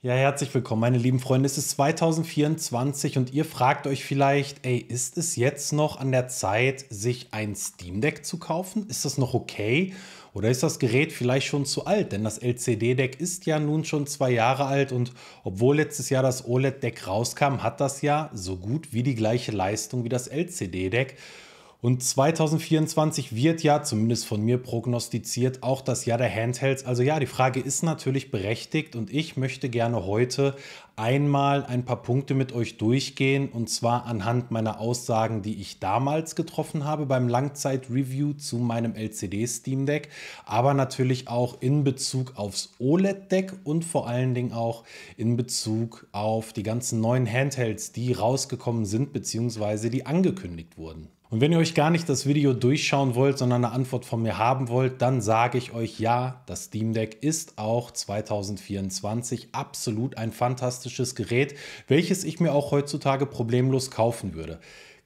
Ja, herzlich willkommen, meine lieben Freunde. Es ist 2024 und ihr fragt euch vielleicht, ey, ist es jetzt noch an der Zeit, sich ein Steam Deck zu kaufen? Ist das noch okay? Oder ist das Gerät vielleicht schon zu alt? Denn das LCD-Deck ist ja nun schon zwei Jahre alt und obwohl letztes Jahr das OLED-Deck rauskam, hat das ja so gut wie die gleiche Leistung wie das LCD-Deck. Und 2024 wird ja, zumindest von mir prognostiziert, auch das Jahr der Handhelds. Also ja, die Frage ist natürlich berechtigt und ich möchte gerne heute einmal ein paar Punkte mit euch durchgehen und zwar anhand meiner Aussagen, die ich damals getroffen habe beim Langzeit-Review zu meinem LCD Steam Deck, aber natürlich auch in Bezug aufs OLED-Deck und vor allen Dingen auch in Bezug auf die ganzen neuen Handhelds, die rausgekommen sind bzw. die angekündigt wurden. Und wenn ihr euch gar nicht das Video durchschauen wollt, sondern eine Antwort von mir haben wollt, dann sage ich euch ja, das Steam Deck ist auch 2024 absolut ein fantastisches Gerät, welches ich mir auch heutzutage problemlos kaufen würde.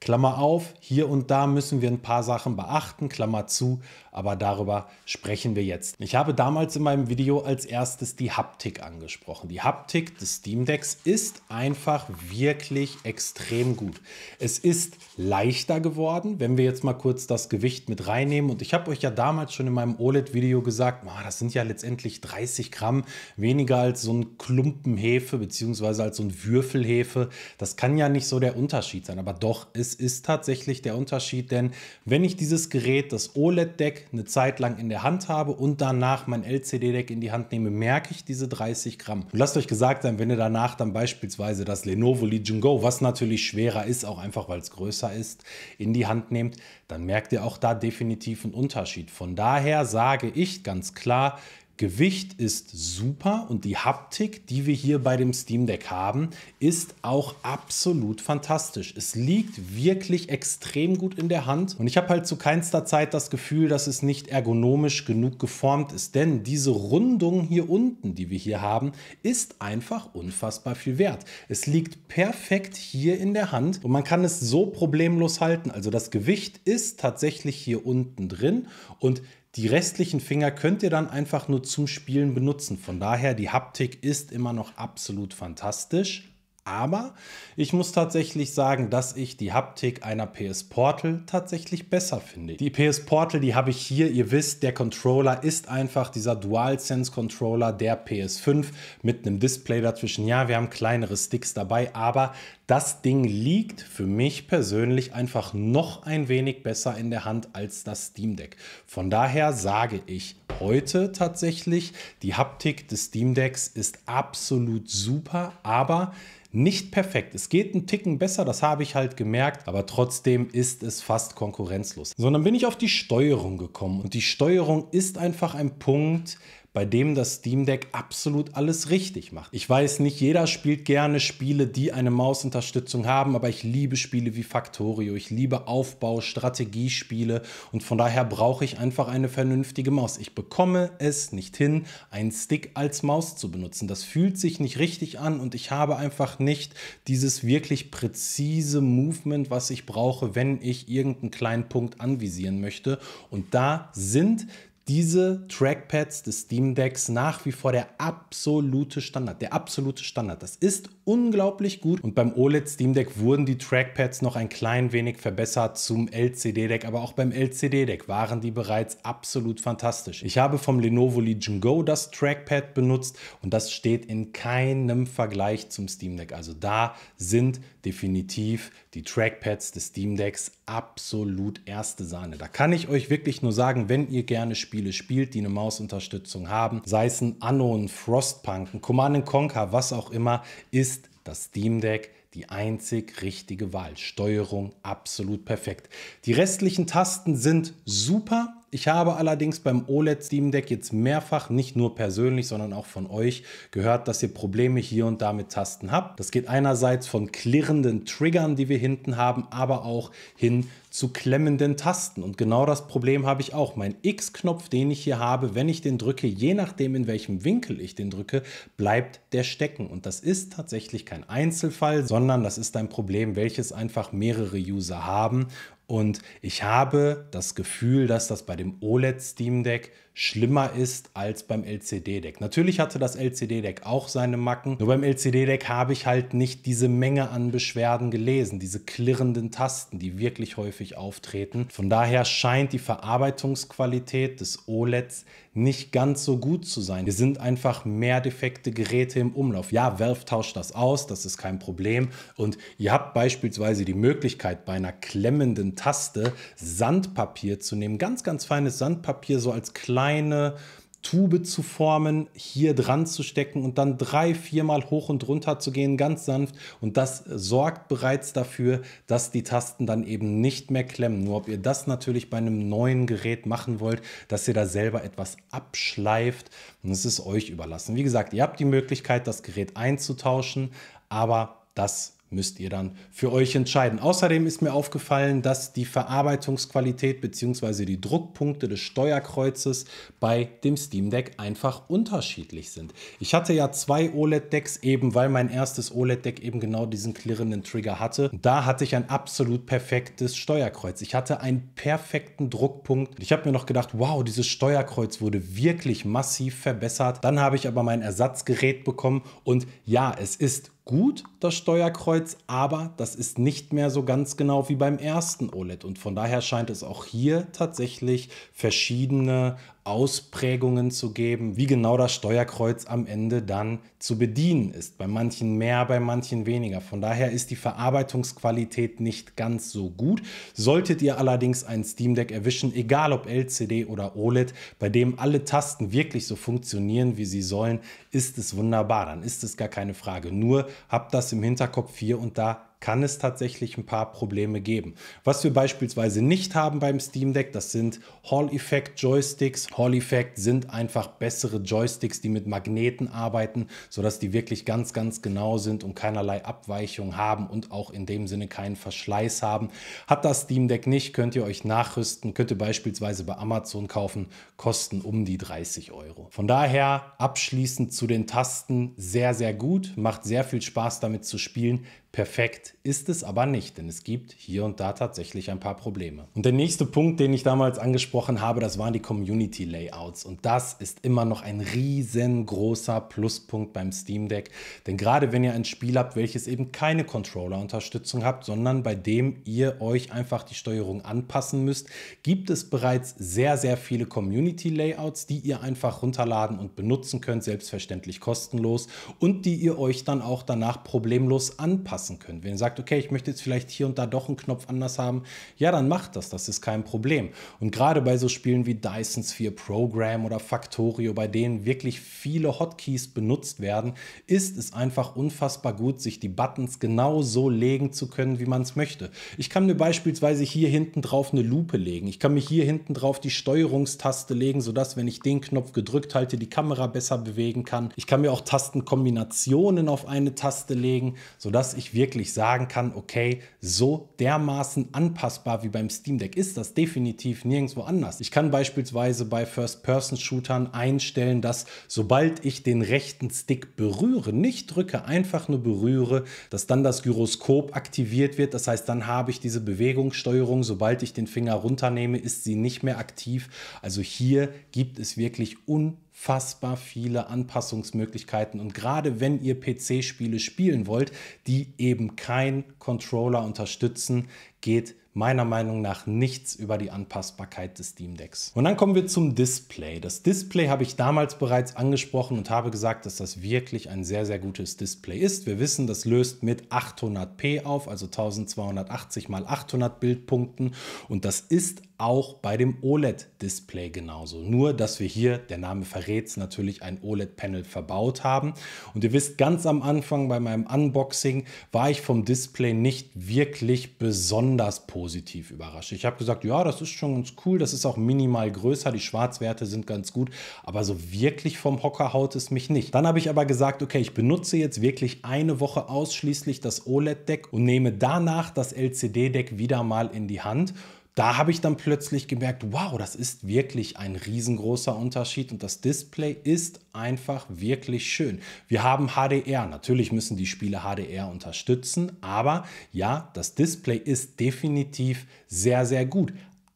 Klammer auf, hier und da müssen wir ein paar Sachen beachten, Klammer zu, aber darüber sprechen wir jetzt. Ich habe damals in meinem Video als erstes die Haptik angesprochen. Die Haptik des Steam Decks ist einfach wirklich extrem gut. Es ist leichter geworden, wenn wir jetzt mal kurz das Gewicht mit reinnehmen und ich habe euch ja damals schon in meinem OLED-Video gesagt, oh, das sind ja letztendlich 30 Gramm weniger als so ein Klumpen Hefe beziehungsweise als so ein Würfelhefe. Das kann ja nicht so der Unterschied sein, aber doch ist ist, ist tatsächlich der Unterschied, denn wenn ich dieses Gerät, das OLED-Deck, eine Zeit lang in der Hand habe und danach mein LCD-Deck in die Hand nehme, merke ich diese 30 Gramm. Und lasst euch gesagt sein, wenn ihr danach dann beispielsweise das Lenovo Legion Go, was natürlich schwerer ist, auch einfach weil es größer ist, in die Hand nehmt, dann merkt ihr auch da definitiv einen Unterschied. Von daher sage ich ganz klar, Gewicht ist super und die Haptik, die wir hier bei dem Steam Deck haben, ist auch absolut fantastisch. Es liegt wirklich extrem gut in der Hand und ich habe halt zu keinster Zeit das Gefühl, dass es nicht ergonomisch genug geformt ist, denn diese Rundung hier unten, die wir hier haben, ist einfach unfassbar viel wert. Es liegt perfekt hier in der Hand und man kann es so problemlos halten. Also das Gewicht ist tatsächlich hier unten drin und die restlichen Finger könnt ihr dann einfach nur zum Spielen benutzen. Von daher, die Haptik ist immer noch absolut fantastisch. Aber ich muss tatsächlich sagen, dass ich die Haptik einer PS Portal tatsächlich besser finde. Die PS Portal, die habe ich hier. Ihr wisst, der Controller ist einfach dieser DualSense Controller der PS5 mit einem Display dazwischen. Ja, wir haben kleinere Sticks dabei, aber das Ding liegt für mich persönlich einfach noch ein wenig besser in der Hand als das Steam Deck. Von daher sage ich heute tatsächlich, die Haptik des Steam Decks ist absolut super, aber nicht perfekt. Es geht einen Ticken besser, das habe ich halt gemerkt, aber trotzdem ist es fast konkurrenzlos. So, dann bin ich auf die Steuerung gekommen und die Steuerung ist einfach ein Punkt, bei dem das Steam Deck absolut alles richtig macht. Ich weiß, nicht jeder spielt gerne Spiele, die eine Mausunterstützung haben, aber ich liebe Spiele wie Factorio, ich liebe Aufbau, Strategiespiele und von daher brauche ich einfach eine vernünftige Maus. Ich bekomme es nicht hin, einen Stick als Maus zu benutzen. Das fühlt sich nicht richtig an und ich habe einfach nicht dieses wirklich präzise Movement, was ich brauche, wenn ich irgendeinen kleinen Punkt anvisieren möchte. Und da sind diese Trackpads des Steam Decks nach wie vor der absolute Standard, der absolute Standard. Das ist unglaublich gut und beim OLED Steam Deck wurden die Trackpads noch ein klein wenig verbessert zum LCD Deck, aber auch beim LCD Deck waren die bereits absolut fantastisch. Ich habe vom Lenovo Legion Go das Trackpad benutzt und das steht in keinem Vergleich zum Steam Deck. Also da sind definitiv die Trackpads des Steam Decks absolut erste Sahne. Da kann ich euch wirklich nur sagen, wenn ihr gerne Spiele spielt, die eine Mausunterstützung haben, sei es ein Anno, ein Frostpunk, ein Command Conquer, was auch immer, ist das Steam Deck die einzig richtige Wahl. Steuerung absolut perfekt. Die restlichen Tasten sind super, ich habe allerdings beim OLED Steam Deck jetzt mehrfach, nicht nur persönlich, sondern auch von euch, gehört, dass ihr Probleme hier und da mit Tasten habt. Das geht einerseits von klirrenden Triggern, die wir hinten haben, aber auch hin zu klemmenden Tasten. Und genau das Problem habe ich auch. Mein X-Knopf, den ich hier habe, wenn ich den drücke, je nachdem in welchem Winkel ich den drücke, bleibt der stecken. Und das ist tatsächlich kein Einzelfall, sondern das ist ein Problem, welches einfach mehrere User haben und ich habe das Gefühl, dass das bei dem OLED Steam Deck schlimmer ist als beim LCD-Deck. Natürlich hatte das LCD-Deck auch seine Macken, nur beim LCD-Deck habe ich halt nicht diese Menge an Beschwerden gelesen, diese klirrenden Tasten, die wirklich häufig auftreten. Von daher scheint die Verarbeitungsqualität des OLEDs nicht ganz so gut zu sein. Wir sind einfach mehr defekte Geräte im Umlauf. Ja, Valve tauscht das aus, das ist kein Problem. Und ihr habt beispielsweise die Möglichkeit, bei einer klemmenden Taste Sandpapier zu nehmen. Ganz, ganz feines Sandpapier, so als kleines kleine Tube zu formen, hier dran zu stecken und dann drei, viermal hoch und runter zu gehen, ganz sanft. Und das sorgt bereits dafür, dass die Tasten dann eben nicht mehr klemmen. Nur ob ihr das natürlich bei einem neuen Gerät machen wollt, dass ihr da selber etwas abschleift, das ist euch überlassen. Wie gesagt, ihr habt die Möglichkeit, das Gerät einzutauschen, aber das müsst ihr dann für euch entscheiden. Außerdem ist mir aufgefallen, dass die Verarbeitungsqualität bzw. die Druckpunkte des Steuerkreuzes bei dem Steam Deck einfach unterschiedlich sind. Ich hatte ja zwei OLED-Decks eben, weil mein erstes OLED-Deck eben genau diesen klirrenden Trigger hatte. Da hatte ich ein absolut perfektes Steuerkreuz. Ich hatte einen perfekten Druckpunkt. Ich habe mir noch gedacht, wow, dieses Steuerkreuz wurde wirklich massiv verbessert. Dann habe ich aber mein Ersatzgerät bekommen und ja, es ist gut, das Steuerkreuz, aber das ist nicht mehr so ganz genau wie beim ersten OLED. Und von daher scheint es auch hier tatsächlich verschiedene Ausprägungen zu geben, wie genau das Steuerkreuz am Ende dann zu bedienen ist. Bei manchen mehr, bei manchen weniger. Von daher ist die Verarbeitungsqualität nicht ganz so gut. Solltet ihr allerdings ein Steam Deck erwischen, egal ob LCD oder OLED, bei dem alle Tasten wirklich so funktionieren, wie sie sollen, ist es wunderbar. Dann ist es gar keine Frage. Nur habt das im Hinterkopf hier und da kann es tatsächlich ein paar Probleme geben. Was wir beispielsweise nicht haben beim Steam Deck, das sind Hall Effect Joysticks. Hall Effect sind einfach bessere Joysticks, die mit Magneten arbeiten, sodass die wirklich ganz, ganz genau sind und keinerlei Abweichung haben und auch in dem Sinne keinen Verschleiß haben. Hat das Steam Deck nicht, könnt ihr euch nachrüsten, könnt ihr beispielsweise bei Amazon kaufen, kosten um die 30 Euro. Von daher abschließend zu den Tasten sehr, sehr gut, macht sehr viel Spaß damit zu spielen. Perfekt ist es aber nicht, denn es gibt hier und da tatsächlich ein paar Probleme. Und der nächste Punkt, den ich damals angesprochen habe, das waren die Community Layouts. Und das ist immer noch ein riesengroßer Pluspunkt beim Steam Deck. Denn gerade wenn ihr ein Spiel habt, welches eben keine Controller-Unterstützung habt, sondern bei dem ihr euch einfach die Steuerung anpassen müsst, gibt es bereits sehr, sehr viele Community Layouts, die ihr einfach runterladen und benutzen könnt, selbstverständlich kostenlos und die ihr euch dann auch danach problemlos anpassen anpassen könnt. Wenn ihr sagt, okay, ich möchte jetzt vielleicht hier und da doch einen Knopf anders haben, ja, dann macht das, das ist kein Problem. Und gerade bei so Spielen wie Dyson Sphere Program oder Factorio, bei denen wirklich viele Hotkeys benutzt werden, ist es einfach unfassbar gut, sich die Buttons genau so legen zu können, wie man es möchte. Ich kann mir beispielsweise hier hinten drauf eine Lupe legen. Ich kann mir hier hinten drauf die Steuerungstaste legen, sodass, wenn ich den Knopf gedrückt halte, die Kamera besser bewegen kann. Ich kann mir auch Tastenkombinationen auf eine Taste legen, sodass ich ich wirklich sagen kann, okay, so dermaßen anpassbar wie beim Steam Deck ist das definitiv nirgendwo anders. Ich kann beispielsweise bei First-Person-Shootern einstellen, dass sobald ich den rechten Stick berühre, nicht drücke, einfach nur berühre, dass dann das Gyroskop aktiviert wird. Das heißt, dann habe ich diese Bewegungssteuerung. Sobald ich den Finger runternehme, ist sie nicht mehr aktiv. Also hier gibt es wirklich unbedingt unfassbar viele Anpassungsmöglichkeiten. Und gerade wenn ihr PC-Spiele spielen wollt, die eben kein Controller unterstützen, geht meiner Meinung nach nichts über die Anpassbarkeit des Steam Decks. Und dann kommen wir zum Display. Das Display habe ich damals bereits angesprochen und habe gesagt, dass das wirklich ein sehr, sehr gutes Display ist. Wir wissen, das löst mit 800p auf, also 1280 x 800 Bildpunkten und das ist auch bei dem OLED-Display genauso. Nur, dass wir hier, der Name verrät es, natürlich ein OLED-Panel verbaut haben. Und ihr wisst, ganz am Anfang bei meinem Unboxing war ich vom Display nicht wirklich besonders positiv überrascht. Ich habe gesagt, ja, das ist schon ganz cool, das ist auch minimal größer, die Schwarzwerte sind ganz gut, aber so wirklich vom Hocker haut es mich nicht. Dann habe ich aber gesagt, okay, ich benutze jetzt wirklich eine Woche ausschließlich das OLED-Deck und nehme danach das LCD-Deck wieder mal in die Hand da habe ich dann plötzlich gemerkt, wow, das ist wirklich ein riesengroßer Unterschied und das Display ist einfach wirklich schön. Wir haben HDR, natürlich müssen die Spiele HDR unterstützen, aber ja, das Display ist definitiv sehr, sehr gut.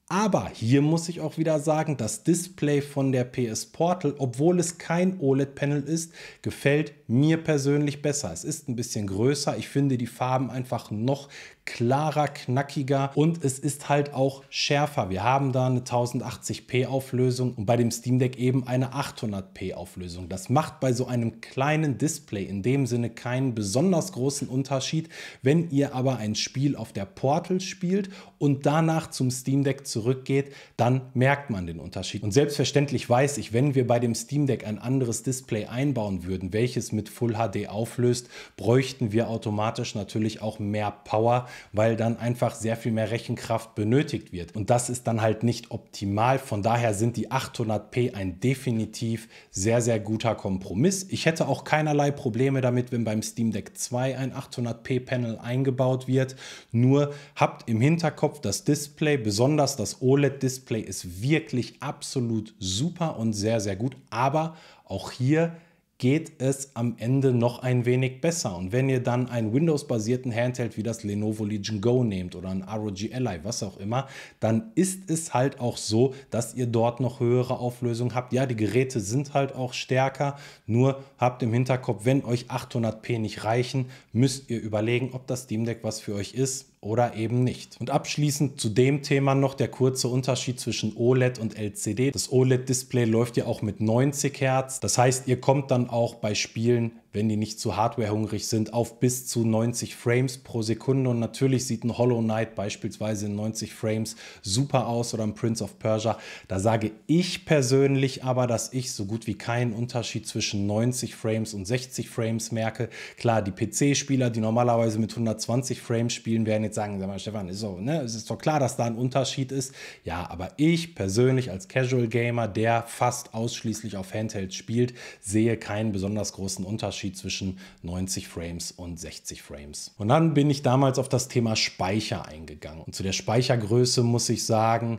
Aber hier muss ich auch wieder sagen, das Display von der PS Portal, obwohl es kein OLED-Panel ist, gefällt mir persönlich besser. Es ist ein bisschen größer. Ich finde die Farben einfach noch klarer, knackiger und es ist halt auch schärfer. Wir haben da eine 1080p Auflösung und bei dem Steam Deck eben eine 800p Auflösung. Das macht bei so einem kleinen Display in dem Sinne keinen besonders großen Unterschied. Wenn ihr aber ein Spiel auf der Portal spielt und danach zum Steam Deck zurückgeht, dann merkt man den Unterschied. Und selbstverständlich weiß ich, wenn wir bei dem Steam Deck ein anderes Display einbauen würden, welches mit Full HD auflöst, bräuchten wir automatisch natürlich auch mehr Power, weil dann einfach sehr viel mehr Rechenkraft benötigt wird. Und das ist dann halt nicht optimal. Von daher sind die 800p ein definitiv sehr, sehr guter Kompromiss. Ich hätte auch keinerlei Probleme damit, wenn beim Steam Deck 2 ein 800p Panel eingebaut wird. Nur habt im Hinterkopf das Display, besonders das OLED-Display ist wirklich absolut super und sehr, sehr gut. Aber auch hier geht es am Ende noch ein wenig besser. Und wenn ihr dann einen Windows-basierten Handheld wie das Lenovo Legion Go nehmt oder ein ROG Ally, was auch immer, dann ist es halt auch so, dass ihr dort noch höhere Auflösung habt. Ja, die Geräte sind halt auch stärker, nur habt im Hinterkopf, wenn euch 800p nicht reichen, müsst ihr überlegen, ob das Steam Deck was für euch ist oder eben nicht. Und abschließend zu dem Thema noch der kurze Unterschied zwischen OLED und LCD. Das OLED-Display läuft ja auch mit 90 Hertz. Das heißt, ihr kommt dann auch bei Spielen wenn die nicht zu hardwarehungrig sind, auf bis zu 90 Frames pro Sekunde. Und natürlich sieht ein Hollow Knight beispielsweise in 90 Frames super aus oder ein Prince of Persia. Da sage ich persönlich aber, dass ich so gut wie keinen Unterschied zwischen 90 Frames und 60 Frames merke. Klar, die PC-Spieler, die normalerweise mit 120 Frames spielen, werden jetzt sagen, sag mal, Stefan, ist so, ne? es ist doch klar, dass da ein Unterschied ist. Ja, aber ich persönlich als Casual Gamer, der fast ausschließlich auf Handheld spielt, sehe keinen besonders großen Unterschied Unterschied zwischen 90 Frames und 60 Frames. Und dann bin ich damals auf das Thema Speicher eingegangen. Und zu der Speichergröße muss ich sagen,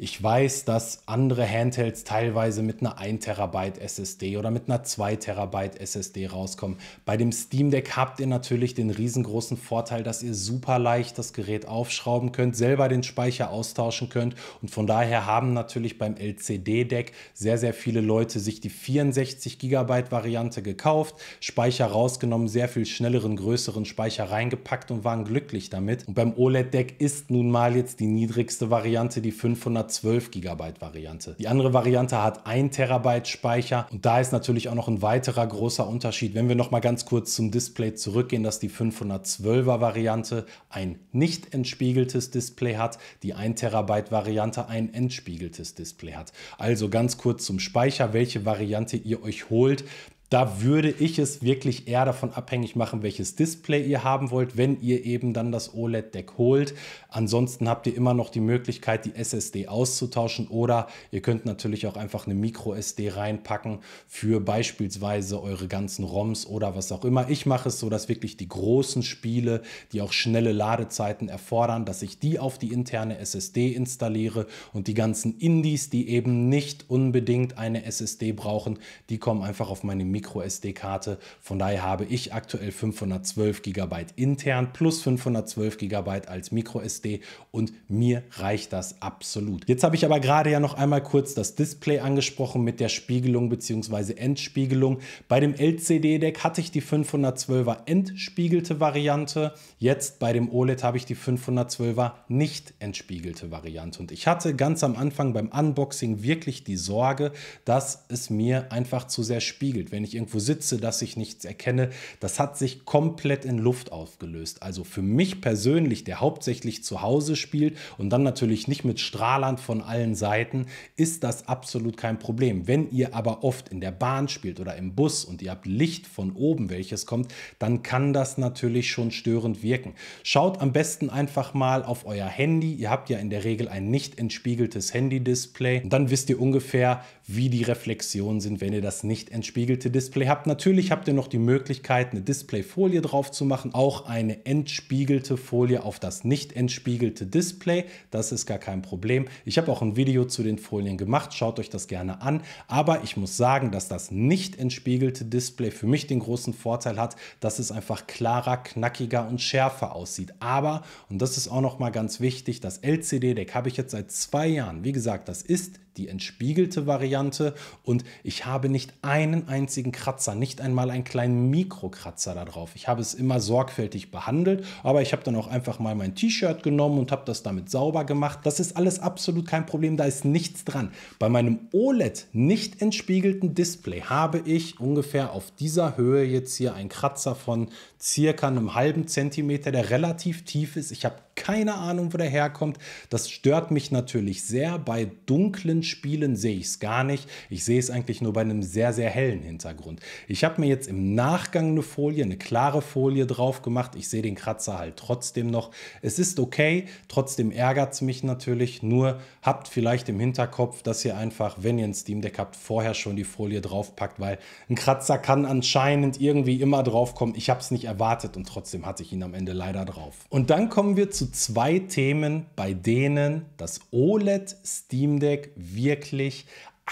ich weiß, dass andere Handhelds teilweise mit einer 1 Terabyte SSD oder mit einer 2 Terabyte SSD rauskommen. Bei dem Steam Deck habt ihr natürlich den riesengroßen Vorteil, dass ihr super leicht das Gerät aufschrauben könnt, selber den Speicher austauschen könnt und von daher haben natürlich beim LCD Deck sehr sehr viele Leute sich die 64 GB Variante gekauft, Speicher rausgenommen, sehr viel schnelleren, größeren Speicher reingepackt und waren glücklich damit. Und beim OLED Deck ist nun mal jetzt die niedrigste Variante die 500 12 GB Variante. Die andere Variante hat 1 TB Speicher und da ist natürlich auch noch ein weiterer großer Unterschied. Wenn wir noch mal ganz kurz zum Display zurückgehen, dass die 512er Variante ein nicht entspiegeltes Display hat, die 1 TB Variante ein entspiegeltes Display hat. Also ganz kurz zum Speicher, welche Variante ihr euch holt, da würde ich es wirklich eher davon abhängig machen, welches Display ihr haben wollt, wenn ihr eben dann das OLED-Deck holt. Ansonsten habt ihr immer noch die Möglichkeit, die SSD auszutauschen oder ihr könnt natürlich auch einfach eine Micro-SD reinpacken für beispielsweise eure ganzen ROMs oder was auch immer. Ich mache es so, dass wirklich die großen Spiele, die auch schnelle Ladezeiten erfordern, dass ich die auf die interne SSD installiere und die ganzen Indies, die eben nicht unbedingt eine SSD brauchen, die kommen einfach auf meine Micro sd karte Von daher habe ich aktuell 512 GB intern plus 512 GB als Micro SD und mir reicht das absolut. Jetzt habe ich aber gerade ja noch einmal kurz das Display angesprochen mit der Spiegelung bzw. Entspiegelung. Bei dem LCD-Deck hatte ich die 512er entspiegelte Variante. Jetzt bei dem OLED habe ich die 512er nicht entspiegelte Variante. Und ich hatte ganz am Anfang beim Unboxing wirklich die Sorge, dass es mir einfach zu sehr spiegelt. Wenn ich ich irgendwo sitze, dass ich nichts erkenne. Das hat sich komplett in Luft aufgelöst. Also für mich persönlich, der hauptsächlich zu Hause spielt und dann natürlich nicht mit Strahlern von allen Seiten, ist das absolut kein Problem. Wenn ihr aber oft in der Bahn spielt oder im Bus und ihr habt Licht von oben, welches kommt, dann kann das natürlich schon störend wirken. Schaut am besten einfach mal auf euer Handy. Ihr habt ja in der Regel ein nicht entspiegeltes Handy-Display. Dann wisst ihr ungefähr, wie die Reflexionen sind, wenn ihr das nicht entspiegelte Display habt. Natürlich habt ihr noch die Möglichkeit, eine Displayfolie drauf zu machen, auch eine entspiegelte Folie auf das nicht entspiegelte Display. Das ist gar kein Problem. Ich habe auch ein Video zu den Folien gemacht, schaut euch das gerne an. Aber ich muss sagen, dass das nicht entspiegelte Display für mich den großen Vorteil hat, dass es einfach klarer, knackiger und schärfer aussieht. Aber, und das ist auch nochmal ganz wichtig, das LCD-Deck habe ich jetzt seit zwei Jahren. Wie gesagt, das ist die entspiegelte Variante und ich habe nicht einen einzigen Kratzer, nicht einmal einen kleinen Mikrokratzer da drauf. Ich habe es immer sorgfältig behandelt, aber ich habe dann auch einfach mal mein T-Shirt genommen und habe das damit sauber gemacht. Das ist alles absolut kein Problem, da ist nichts dran. Bei meinem OLED nicht entspiegelten Display habe ich ungefähr auf dieser Höhe jetzt hier einen Kratzer von circa einem halben Zentimeter, der relativ tief ist. Ich habe keine Ahnung, wo der herkommt. Das stört mich natürlich sehr. Bei dunklen Spielen sehe ich es gar nicht. Ich sehe es eigentlich nur bei einem sehr, sehr hellen Hintergrund. Ich habe mir jetzt im Nachgang eine Folie, eine klare Folie drauf gemacht. Ich sehe den Kratzer halt trotzdem noch. Es ist okay, trotzdem ärgert es mich natürlich. Nur habt vielleicht im Hinterkopf, dass ihr einfach, wenn ihr ein Steam Deck habt, vorher schon die Folie draufpackt, weil ein Kratzer kann anscheinend irgendwie immer drauf kommen. Ich habe es nicht erwartet und trotzdem hatte ich ihn am Ende leider drauf. Und dann kommen wir zu zwei Themen, bei denen das OLED Steam Deck wirklich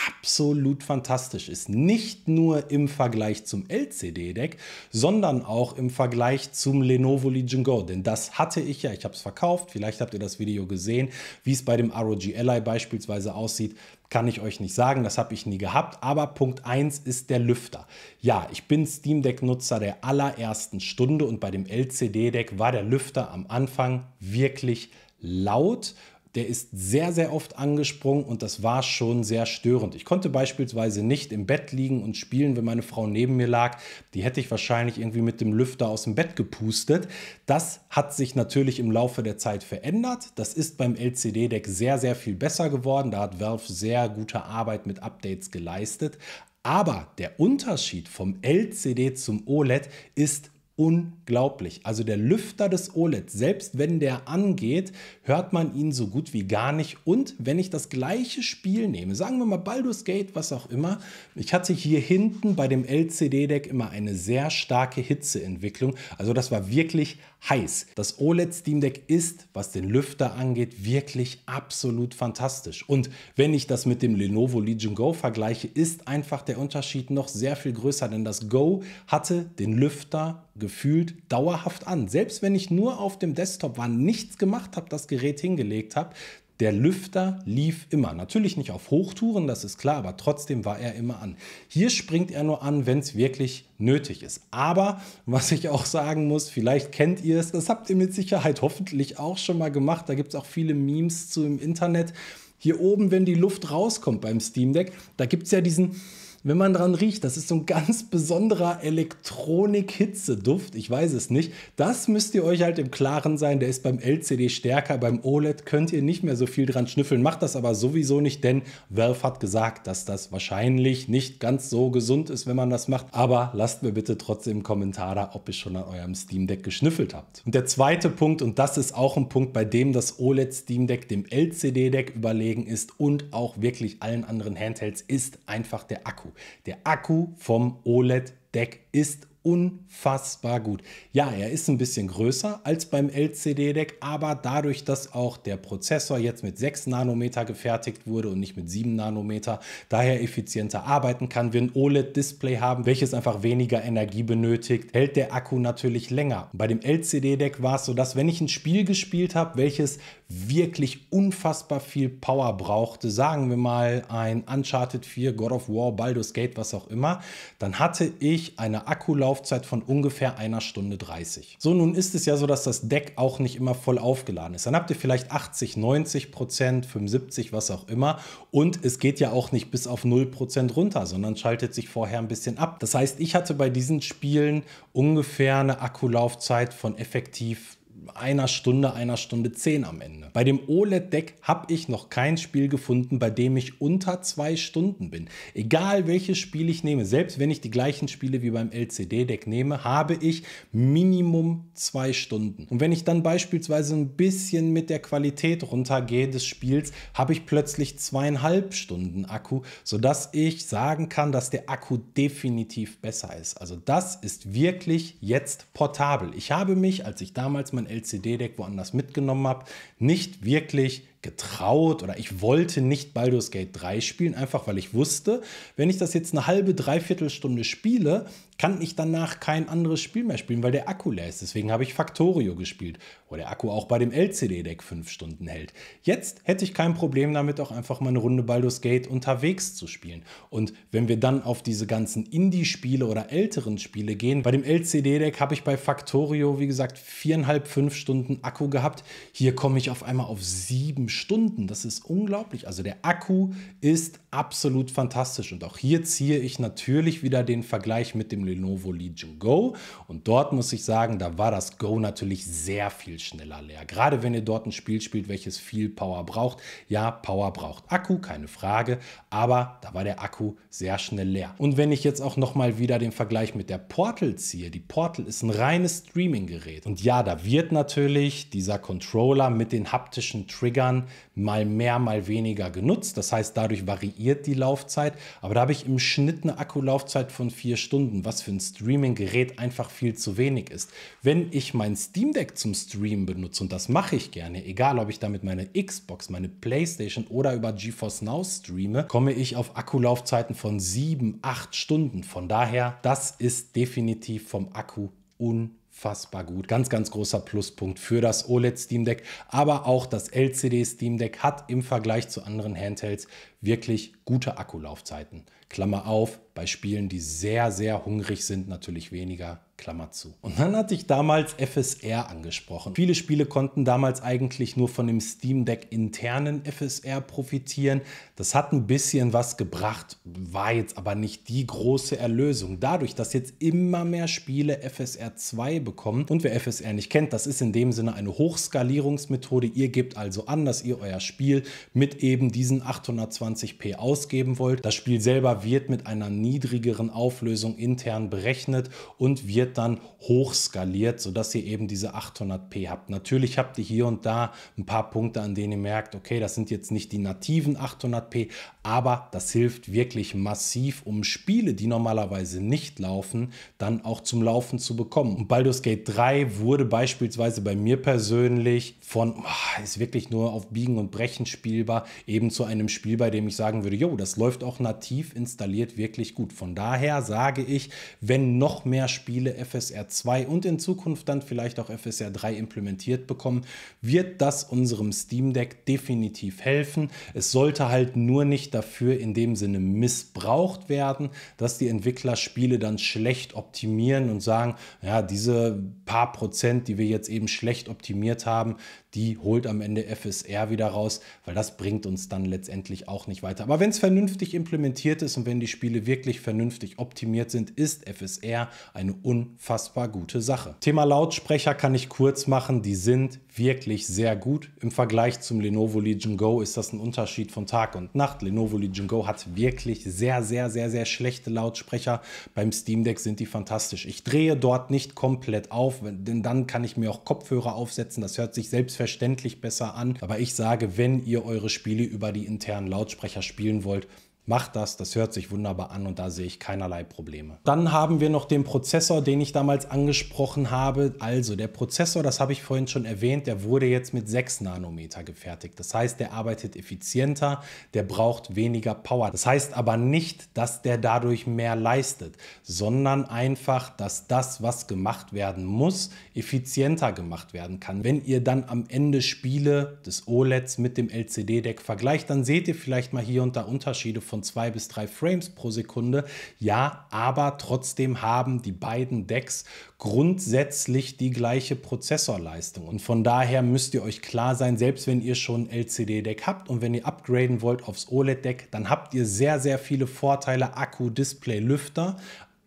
absolut fantastisch ist. Nicht nur im Vergleich zum LCD-Deck, sondern auch im Vergleich zum Lenovo Legion Go. Denn das hatte ich ja, ich habe es verkauft, vielleicht habt ihr das Video gesehen, wie es bei dem ROG Ally beispielsweise aussieht kann ich euch nicht sagen, das habe ich nie gehabt. Aber Punkt 1 ist der Lüfter. Ja, ich bin Steam Deck-Nutzer der allerersten Stunde und bei dem LCD-Deck war der Lüfter am Anfang wirklich laut der ist sehr, sehr oft angesprungen und das war schon sehr störend. Ich konnte beispielsweise nicht im Bett liegen und spielen, wenn meine Frau neben mir lag. Die hätte ich wahrscheinlich irgendwie mit dem Lüfter aus dem Bett gepustet. Das hat sich natürlich im Laufe der Zeit verändert. Das ist beim LCD-Deck sehr, sehr viel besser geworden. Da hat Valve sehr gute Arbeit mit Updates geleistet. Aber der Unterschied vom LCD zum OLED ist unglaublich. Also der Lüfter des OLED, selbst wenn der angeht, hört man ihn so gut wie gar nicht. Und wenn ich das gleiche Spiel nehme, sagen wir mal Baldur's Gate, was auch immer, ich hatte hier hinten bei dem LCD-Deck immer eine sehr starke Hitzeentwicklung. Also das war wirklich heiß. Das OLED Steam Deck ist, was den Lüfter angeht, wirklich absolut fantastisch. Und wenn ich das mit dem Lenovo Legion Go vergleiche, ist einfach der Unterschied noch sehr viel größer, denn das Go hatte den Lüfter gefühlt dauerhaft an. Selbst wenn ich nur auf dem Desktop war, nichts gemacht habe, das Gerät hingelegt habe, der Lüfter lief immer. Natürlich nicht auf Hochtouren, das ist klar, aber trotzdem war er immer an. Hier springt er nur an, wenn es wirklich nötig ist. Aber was ich auch sagen muss, vielleicht kennt ihr es, das habt ihr mit Sicherheit hoffentlich auch schon mal gemacht. Da gibt es auch viele Memes zu im Internet. Hier oben, wenn die Luft rauskommt beim Steam Deck, da gibt es ja diesen wenn man dran riecht, das ist so ein ganz besonderer Elektronik-Hitzeduft. Ich weiß es nicht. Das müsst ihr euch halt im Klaren sein. Der ist beim LCD stärker. Beim OLED könnt ihr nicht mehr so viel dran schnüffeln. Macht das aber sowieso nicht, denn Valve hat gesagt, dass das wahrscheinlich nicht ganz so gesund ist, wenn man das macht. Aber lasst mir bitte trotzdem einen Kommentar da, ob ihr schon an eurem Steam Deck geschnüffelt habt. Und der zweite Punkt, und das ist auch ein Punkt, bei dem das OLED Steam Deck dem LCD Deck überlegen ist und auch wirklich allen anderen Handhelds, ist einfach der Akku. Der Akku vom OLED-Deck ist unfassbar gut. Ja, er ist ein bisschen größer als beim LCD-Deck, aber dadurch, dass auch der Prozessor jetzt mit 6 Nanometer gefertigt wurde und nicht mit 7 Nanometer, daher effizienter arbeiten kann, wir ein OLED-Display haben, welches einfach weniger Energie benötigt, hält der Akku natürlich länger. Bei dem LCD-Deck war es so, dass wenn ich ein Spiel gespielt habe, welches wirklich unfassbar viel Power brauchte, sagen wir mal ein Uncharted 4, God of War, Baldur's Gate, was auch immer, dann hatte ich eine Akkulaufzeit Laufzeit von ungefähr einer Stunde 30. So, nun ist es ja so, dass das Deck auch nicht immer voll aufgeladen ist. Dann habt ihr vielleicht 80, 90 Prozent, 75, was auch immer. Und es geht ja auch nicht bis auf 0 Prozent runter, sondern schaltet sich vorher ein bisschen ab. Das heißt, ich hatte bei diesen Spielen ungefähr eine Akkulaufzeit von effektiv einer Stunde, einer Stunde zehn am Ende. Bei dem OLED-Deck habe ich noch kein Spiel gefunden, bei dem ich unter zwei Stunden bin. Egal welches Spiel ich nehme, selbst wenn ich die gleichen Spiele wie beim LCD-Deck nehme, habe ich Minimum zwei Stunden. Und wenn ich dann beispielsweise ein bisschen mit der Qualität runtergehe des Spiels, habe ich plötzlich zweieinhalb Stunden Akku, sodass ich sagen kann, dass der Akku definitiv besser ist. Also das ist wirklich jetzt portabel. Ich habe mich, als ich damals mein LCD-Deck woanders mitgenommen habe, nicht wirklich getraut oder ich wollte nicht Baldur's Gate 3 spielen, einfach weil ich wusste, wenn ich das jetzt eine halbe, dreiviertel Stunde spiele, kann ich danach kein anderes Spiel mehr spielen, weil der Akku leer ist. Deswegen habe ich Factorio gespielt, wo der Akku auch bei dem LCD-Deck fünf Stunden hält. Jetzt hätte ich kein Problem damit, auch einfach mal eine Runde Baldur's Gate unterwegs zu spielen. Und wenn wir dann auf diese ganzen Indie-Spiele oder älteren Spiele gehen, bei dem LCD-Deck habe ich bei Factorio, wie gesagt, viereinhalb, fünf Stunden Akku gehabt. Hier komme ich auf einmal auf sieben Stunden. Das ist unglaublich. Also der Akku ist absolut fantastisch. Und auch hier ziehe ich natürlich wieder den Vergleich mit dem Lenovo Legion Go. Und dort muss ich sagen, da war das Go natürlich sehr viel schneller leer. Gerade wenn ihr dort ein Spiel spielt, welches viel Power braucht. Ja, Power braucht Akku, keine Frage. Aber da war der Akku sehr schnell leer. Und wenn ich jetzt auch nochmal wieder den Vergleich mit der Portal ziehe, die Portal ist ein reines Streaming-Gerät. Und ja, da wird natürlich dieser Controller mit den haptischen Triggern mal mehr, mal weniger genutzt. Das heißt, dadurch variiert die Laufzeit. Aber da habe ich im Schnitt eine Akkulaufzeit von vier Stunden, was was für ein Streaming-Gerät einfach viel zu wenig ist. Wenn ich mein Steam Deck zum Streamen benutze, und das mache ich gerne, egal ob ich damit meine Xbox, meine Playstation oder über GeForce Now streame, komme ich auf Akkulaufzeiten von 7, 8 Stunden. Von daher, das ist definitiv vom Akku unbekannt unfassbar gut. Ganz, ganz großer Pluspunkt für das OLED Steam Deck, aber auch das LCD Steam Deck hat im Vergleich zu anderen Handhelds wirklich gute Akkulaufzeiten. Klammer auf, bei Spielen, die sehr, sehr hungrig sind, natürlich weniger. Klammer zu. Und dann hatte ich damals FSR angesprochen. Viele Spiele konnten damals eigentlich nur von dem Steam Deck internen FSR profitieren. Das hat ein bisschen was gebracht, war jetzt aber nicht die große Erlösung. Dadurch, dass jetzt immer mehr Spiele FSR 2 bekommen und wer FSR nicht kennt, das ist in dem Sinne eine Hochskalierungsmethode. Ihr gebt also an, dass ihr euer Spiel mit eben diesen 820p ausgeben wollt. Das Spiel selber wird mit einer niedrigeren Auflösung intern berechnet und wird wird dann hochskaliert, sodass ihr eben diese 800p habt. Natürlich habt ihr hier und da ein paar Punkte, an denen ihr merkt, okay, das sind jetzt nicht die nativen 800p, aber das hilft wirklich massiv, um Spiele, die normalerweise nicht laufen, dann auch zum Laufen zu bekommen. Und Baldur's Gate 3 wurde beispielsweise bei mir persönlich von, ah, ist wirklich nur auf Biegen und Brechen spielbar, eben zu einem Spiel, bei dem ich sagen würde, jo, das läuft auch nativ installiert wirklich gut. Von daher sage ich, wenn noch mehr Spiele FSR 2 und in Zukunft dann vielleicht auch FSR 3 implementiert bekommen, wird das unserem Steam Deck definitiv helfen. Es sollte halt nur nicht dafür in dem Sinne missbraucht werden, dass die Entwickler Spiele dann schlecht optimieren und sagen, ja, diese paar Prozent, die wir jetzt eben schlecht optimiert haben, die holt am Ende FSR wieder raus, weil das bringt uns dann letztendlich auch nicht weiter. Aber wenn es vernünftig implementiert ist und wenn die Spiele wirklich vernünftig optimiert sind, ist FSR eine unfassbar gute Sache. Thema Lautsprecher kann ich kurz machen, die sind wirklich sehr gut. Im Vergleich zum Lenovo Legion Go ist das ein Unterschied von Tag und Nacht. Lenovo Legion Go hat wirklich sehr, sehr, sehr, sehr schlechte Lautsprecher. Beim Steam Deck sind die fantastisch. Ich drehe dort nicht komplett auf, denn dann kann ich mir auch Kopfhörer aufsetzen. Das hört sich selbstverständlich besser an. Aber ich sage, wenn ihr eure Spiele über die internen Lautsprecher spielen wollt, Macht das, das hört sich wunderbar an und da sehe ich keinerlei Probleme. Dann haben wir noch den Prozessor, den ich damals angesprochen habe. Also der Prozessor, das habe ich vorhin schon erwähnt, der wurde jetzt mit 6 Nanometer gefertigt. Das heißt, der arbeitet effizienter, der braucht weniger Power. Das heißt aber nicht, dass der dadurch mehr leistet, sondern einfach, dass das, was gemacht werden muss, effizienter gemacht werden kann. Wenn ihr dann am Ende Spiele des OLEDs mit dem LCD-Deck vergleicht, dann seht ihr vielleicht mal hier und da Unterschiede von von zwei bis drei Frames pro Sekunde. Ja, aber trotzdem haben die beiden Decks grundsätzlich die gleiche Prozessorleistung. Und von daher müsst ihr euch klar sein, selbst wenn ihr schon LCD-Deck habt und wenn ihr upgraden wollt aufs OLED-Deck, dann habt ihr sehr, sehr viele Vorteile, Akku, Display, Lüfter.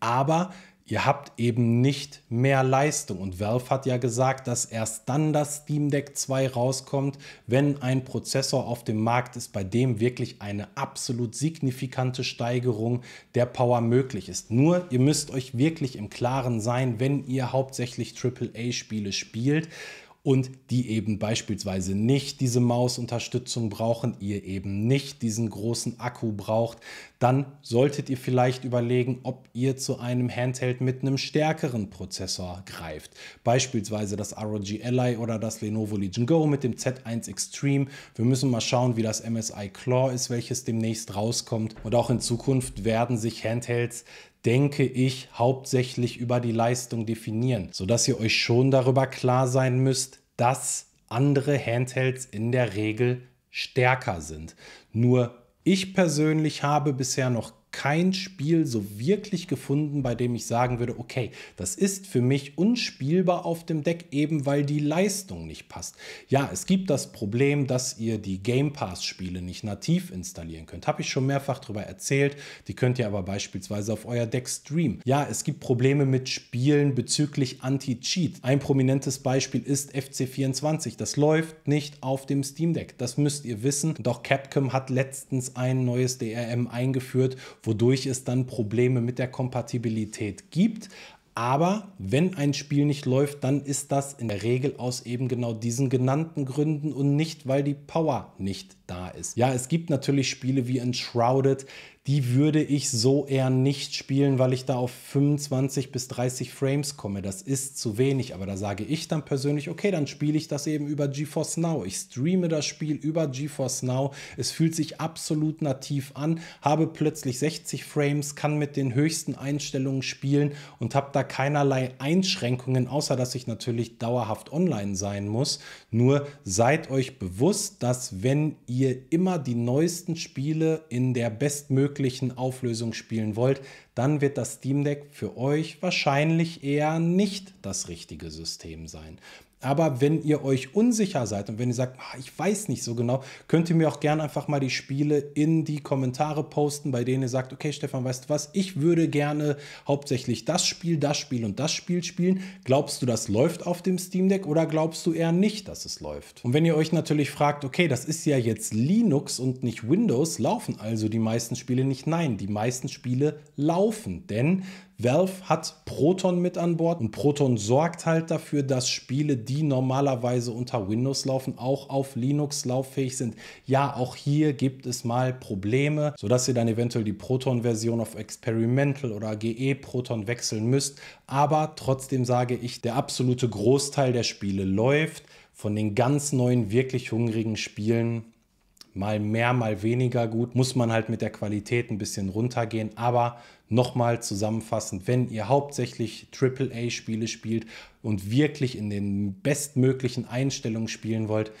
Aber ihr habt eben nicht mehr Leistung. Und Valve hat ja gesagt, dass erst dann das Steam Deck 2 rauskommt, wenn ein Prozessor auf dem Markt ist, bei dem wirklich eine absolut signifikante Steigerung der Power möglich ist. Nur, ihr müsst euch wirklich im Klaren sein, wenn ihr hauptsächlich AAA-Spiele spielt, und die eben beispielsweise nicht diese Mausunterstützung brauchen, ihr eben nicht diesen großen Akku braucht, dann solltet ihr vielleicht überlegen, ob ihr zu einem Handheld mit einem stärkeren Prozessor greift. Beispielsweise das ROG Ally oder das Lenovo Legion Go mit dem Z1 Extreme. Wir müssen mal schauen, wie das MSI Claw ist, welches demnächst rauskommt. Und auch in Zukunft werden sich Handhelds denke ich, hauptsächlich über die Leistung definieren, sodass ihr euch schon darüber klar sein müsst, dass andere Handhelds in der Regel stärker sind. Nur ich persönlich habe bisher noch kein Spiel so wirklich gefunden, bei dem ich sagen würde, okay, das ist für mich unspielbar auf dem Deck, eben weil die Leistung nicht passt. Ja, es gibt das Problem, dass ihr die Game Pass-Spiele nicht nativ installieren könnt. Habe ich schon mehrfach darüber erzählt. Die könnt ihr aber beispielsweise auf euer Deck streamen. Ja, es gibt Probleme mit Spielen bezüglich Anti-Cheat. Ein prominentes Beispiel ist FC24. Das läuft nicht auf dem Steam Deck. Das müsst ihr wissen. Doch Capcom hat letztens ein neues DRM eingeführt, wodurch es dann Probleme mit der Kompatibilität gibt. Aber wenn ein Spiel nicht läuft, dann ist das in der Regel aus eben genau diesen genannten Gründen und nicht, weil die Power nicht da ist. Ja, es gibt natürlich Spiele wie Enshrouded, die würde ich so eher nicht spielen, weil ich da auf 25 bis 30 Frames komme. Das ist zu wenig, aber da sage ich dann persönlich, okay, dann spiele ich das eben über GeForce Now. Ich streame das Spiel über GeForce Now. Es fühlt sich absolut nativ an, habe plötzlich 60 Frames, kann mit den höchsten Einstellungen spielen und habe da keinerlei Einschränkungen, außer dass ich natürlich dauerhaft online sein muss. Nur seid euch bewusst, dass wenn ihr immer die neuesten Spiele in der bestmöglichen möglichen Auflösung spielen wollt, dann wird das Steam Deck für euch wahrscheinlich eher nicht das richtige System sein. Aber wenn ihr euch unsicher seid und wenn ihr sagt, ah, ich weiß nicht so genau, könnt ihr mir auch gerne einfach mal die Spiele in die Kommentare posten, bei denen ihr sagt, okay, Stefan, weißt du was, ich würde gerne hauptsächlich das Spiel, das Spiel und das Spiel spielen. Glaubst du, das läuft auf dem Steam Deck oder glaubst du eher nicht, dass es läuft? Und wenn ihr euch natürlich fragt, okay, das ist ja jetzt Linux und nicht Windows, laufen also die meisten Spiele nicht? Nein, die meisten Spiele laufen, denn Valve hat Proton mit an Bord und Proton sorgt halt dafür, dass Spiele, die normalerweise unter Windows laufen, auch auf Linux lauffähig sind. Ja, auch hier gibt es mal Probleme, sodass ihr dann eventuell die Proton-Version auf Experimental oder GE Proton wechseln müsst. Aber trotzdem sage ich, der absolute Großteil der Spiele läuft. Von den ganz neuen, wirklich hungrigen Spielen mal mehr, mal weniger gut, muss man halt mit der Qualität ein bisschen runtergehen. Aber nochmal zusammenfassend, wenn ihr hauptsächlich AAA-Spiele spielt und wirklich in den bestmöglichen Einstellungen spielen wollt,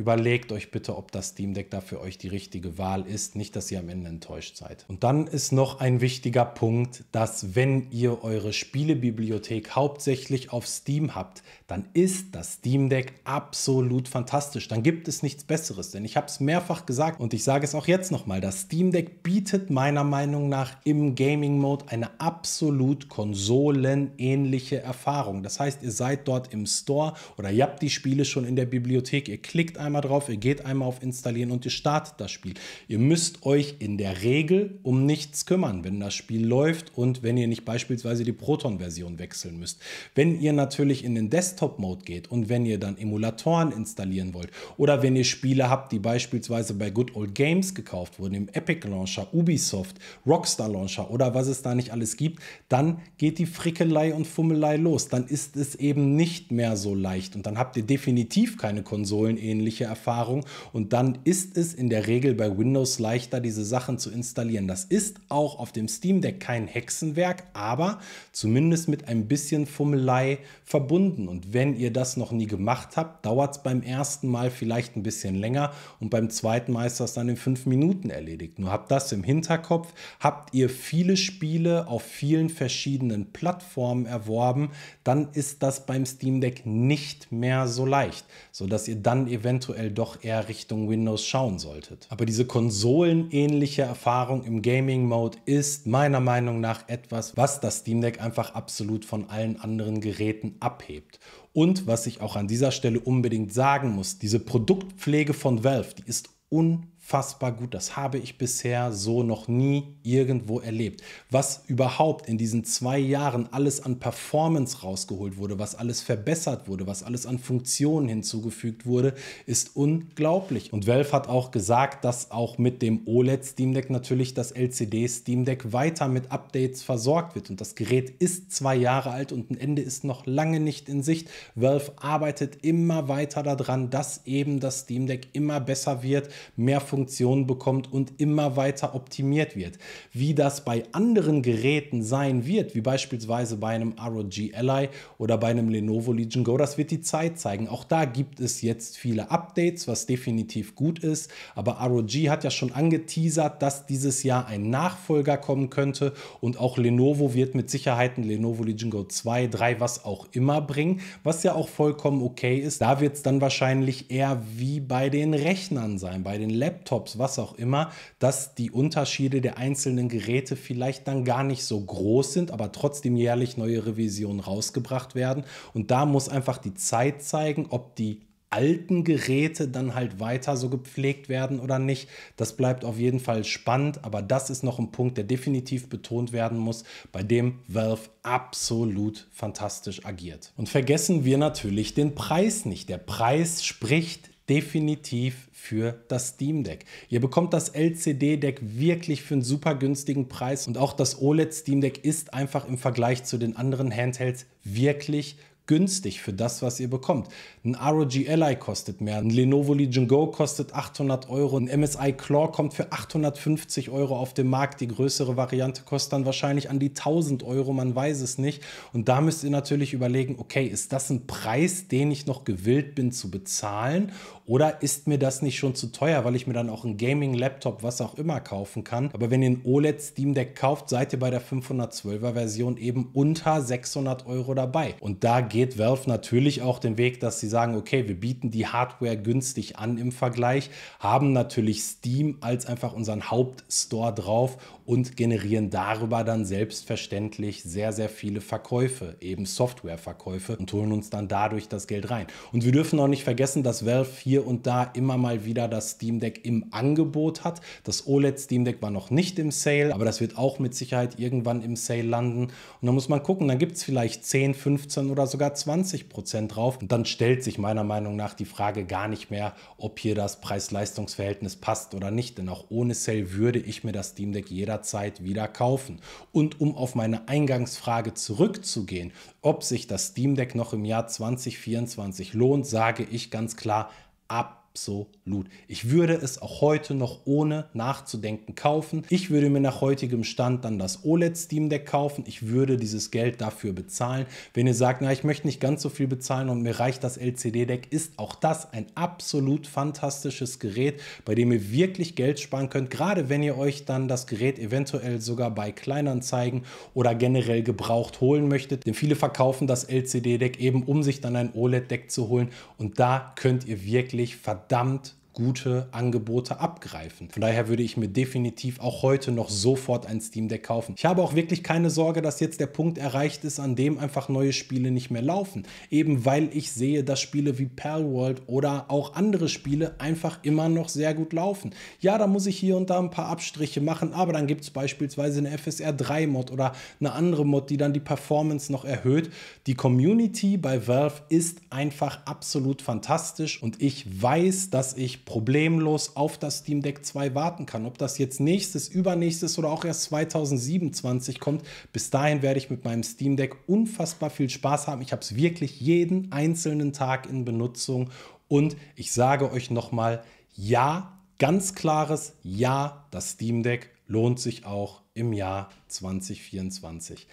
Überlegt euch bitte, ob das Steam Deck da für euch die richtige Wahl ist. Nicht, dass ihr am Ende enttäuscht seid. Und dann ist noch ein wichtiger Punkt, dass wenn ihr eure Spielebibliothek hauptsächlich auf Steam habt, dann ist das Steam Deck absolut fantastisch. Dann gibt es nichts Besseres. Denn ich habe es mehrfach gesagt und ich sage es auch jetzt nochmal. Das Steam Deck bietet meiner Meinung nach im Gaming-Mode eine absolut konsolenähnliche Erfahrung. Das heißt, ihr seid dort im Store oder ihr habt die Spiele schon in der Bibliothek. Ihr klickt einfach einmal drauf, ihr geht einmal auf Installieren und ihr startet das Spiel. Ihr müsst euch in der Regel um nichts kümmern, wenn das Spiel läuft und wenn ihr nicht beispielsweise die Proton-Version wechseln müsst. Wenn ihr natürlich in den Desktop-Mode geht und wenn ihr dann Emulatoren installieren wollt oder wenn ihr Spiele habt, die beispielsweise bei Good Old Games gekauft wurden, im Epic Launcher, Ubisoft, Rockstar Launcher oder was es da nicht alles gibt, dann geht die Frickelei und Fummelei los. Dann ist es eben nicht mehr so leicht und dann habt ihr definitiv keine Konsolen Konsolenähnliche persönliche Erfahrung. Und dann ist es in der Regel bei Windows leichter, diese Sachen zu installieren. Das ist auch auf dem Steam Deck kein Hexenwerk, aber zumindest mit ein bisschen Fummelei verbunden. Und wenn ihr das noch nie gemacht habt, dauert es beim ersten Mal vielleicht ein bisschen länger und beim zweiten Mal ist das dann in fünf Minuten erledigt. Nur habt das im Hinterkopf, habt ihr viele Spiele auf vielen verschiedenen Plattformen erworben, dann ist das beim Steam Deck nicht mehr so leicht, sodass ihr dann eventuell eventuell doch eher Richtung Windows schauen solltet. Aber diese konsolenähnliche Erfahrung im Gaming-Mode ist meiner Meinung nach etwas, was das Steam Deck einfach absolut von allen anderen Geräten abhebt. Und was ich auch an dieser Stelle unbedingt sagen muss, diese Produktpflege von Valve, die ist unfassbar unfassbar gut. Das habe ich bisher so noch nie irgendwo erlebt. Was überhaupt in diesen zwei Jahren alles an Performance rausgeholt wurde, was alles verbessert wurde, was alles an Funktionen hinzugefügt wurde, ist unglaublich. Und Valve hat auch gesagt, dass auch mit dem OLED Steam Deck natürlich das LCD Steam Deck weiter mit Updates versorgt wird. Und das Gerät ist zwei Jahre alt und ein Ende ist noch lange nicht in Sicht. Valve arbeitet immer weiter daran, dass eben das Steam Deck immer besser wird, mehr Funktionen Funktionen bekommt und immer weiter optimiert wird. Wie das bei anderen Geräten sein wird, wie beispielsweise bei einem ROG Ally oder bei einem Lenovo Legion Go, das wird die Zeit zeigen. Auch da gibt es jetzt viele Updates, was definitiv gut ist, aber ROG hat ja schon angeteasert, dass dieses Jahr ein Nachfolger kommen könnte und auch Lenovo wird mit Sicherheit ein Lenovo Legion Go 2, 3, was auch immer bringen, was ja auch vollkommen okay ist. Da wird es dann wahrscheinlich eher wie bei den Rechnern sein, bei den Laptops Laptops, was auch immer, dass die Unterschiede der einzelnen Geräte vielleicht dann gar nicht so groß sind, aber trotzdem jährlich neue Revisionen rausgebracht werden. Und da muss einfach die Zeit zeigen, ob die alten Geräte dann halt weiter so gepflegt werden oder nicht. Das bleibt auf jeden Fall spannend, aber das ist noch ein Punkt, der definitiv betont werden muss, bei dem Valve absolut fantastisch agiert. Und vergessen wir natürlich den Preis nicht. Der Preis spricht definitiv für das Steam Deck. Ihr bekommt das LCD-Deck wirklich für einen super günstigen Preis und auch das OLED Steam Deck ist einfach im Vergleich zu den anderen Handhelds wirklich günstig für das, was ihr bekommt ein ROG Ally kostet mehr, ein Lenovo Legion Go kostet 800 Euro, ein MSI Claw kommt für 850 Euro auf den Markt, die größere Variante kostet dann wahrscheinlich an die 1000 Euro, man weiß es nicht. Und da müsst ihr natürlich überlegen, okay, ist das ein Preis, den ich noch gewillt bin zu bezahlen oder ist mir das nicht schon zu teuer, weil ich mir dann auch einen Gaming-Laptop, was auch immer kaufen kann. Aber wenn ihr ein OLED Steam Deck kauft, seid ihr bei der 512er Version eben unter 600 Euro dabei. Und da geht Valve natürlich auch den Weg, dass sie sagen, okay, wir bieten die Hardware günstig an im Vergleich, haben natürlich Steam als einfach unseren Hauptstore drauf und generieren darüber dann selbstverständlich sehr, sehr viele Verkäufe, eben Softwareverkäufe und holen uns dann dadurch das Geld rein. Und wir dürfen auch nicht vergessen, dass Valve hier und da immer mal wieder das Steam Deck im Angebot hat. Das OLED Steam Deck war noch nicht im Sale, aber das wird auch mit Sicherheit irgendwann im Sale landen. Und da muss man gucken, dann gibt es vielleicht 10, 15 oder sogar 20 Prozent drauf. Und dann stellt stellt sich meiner Meinung nach die Frage gar nicht mehr, ob hier das Preis-Leistungs-Verhältnis passt oder nicht. Denn auch ohne Sale würde ich mir das Steam Deck jederzeit wieder kaufen. Und um auf meine Eingangsfrage zurückzugehen, ob sich das Steam Deck noch im Jahr 2024 lohnt, sage ich ganz klar ab Absolut. Ich würde es auch heute noch ohne nachzudenken kaufen. Ich würde mir nach heutigem Stand dann das OLED Steam Deck kaufen. Ich würde dieses Geld dafür bezahlen. Wenn ihr sagt, na, ich möchte nicht ganz so viel bezahlen und mir reicht das LCD Deck, ist auch das ein absolut fantastisches Gerät, bei dem ihr wirklich Geld sparen könnt, gerade wenn ihr euch dann das Gerät eventuell sogar bei Kleinanzeigen oder generell gebraucht holen möchtet. Denn viele verkaufen das LCD Deck eben, um sich dann ein OLED Deck zu holen und da könnt ihr wirklich verdammt verdammt gute Angebote abgreifen. Von daher würde ich mir definitiv auch heute noch sofort ein Steam Deck kaufen. Ich habe auch wirklich keine Sorge, dass jetzt der Punkt erreicht ist, an dem einfach neue Spiele nicht mehr laufen. Eben weil ich sehe, dass Spiele wie World oder auch andere Spiele einfach immer noch sehr gut laufen. Ja, da muss ich hier und da ein paar Abstriche machen, aber dann gibt es beispielsweise eine FSR 3 Mod oder eine andere Mod, die dann die Performance noch erhöht. Die Community bei Valve ist einfach absolut fantastisch und ich weiß, dass ich problemlos auf das Steam Deck 2 warten kann. Ob das jetzt nächstes, übernächstes oder auch erst 2027 kommt, bis dahin werde ich mit meinem Steam Deck unfassbar viel Spaß haben. Ich habe es wirklich jeden einzelnen Tag in Benutzung und ich sage euch nochmal, ja, ganz klares Ja, das Steam Deck lohnt sich auch im Jahr 2024.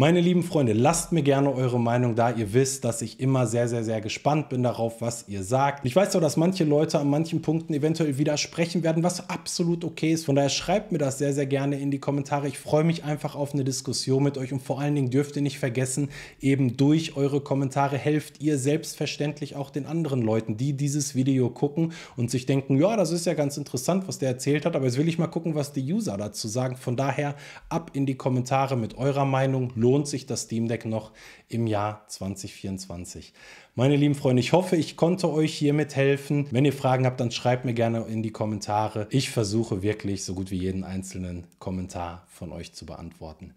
Meine lieben Freunde, lasst mir gerne eure Meinung da. Ihr wisst, dass ich immer sehr, sehr, sehr gespannt bin darauf, was ihr sagt. Ich weiß auch, dass manche Leute an manchen Punkten eventuell widersprechen werden, was absolut okay ist. Von daher schreibt mir das sehr, sehr gerne in die Kommentare. Ich freue mich einfach auf eine Diskussion mit euch und vor allen Dingen dürft ihr nicht vergessen, eben durch eure Kommentare helft ihr selbstverständlich auch den anderen Leuten, die dieses Video gucken und sich denken, ja, das ist ja ganz interessant, was der erzählt hat, aber jetzt will ich mal gucken, was die User dazu sagen. Von daher ab in die Kommentare mit eurer Meinung. Los lohnt sich das Steam Deck noch im Jahr 2024. Meine lieben Freunde, ich hoffe, ich konnte euch hiermit helfen. Wenn ihr Fragen habt, dann schreibt mir gerne in die Kommentare. Ich versuche wirklich so gut wie jeden einzelnen Kommentar von euch zu beantworten.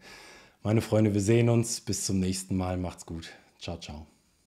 Meine Freunde, wir sehen uns. Bis zum nächsten Mal. Macht's gut. Ciao, ciao.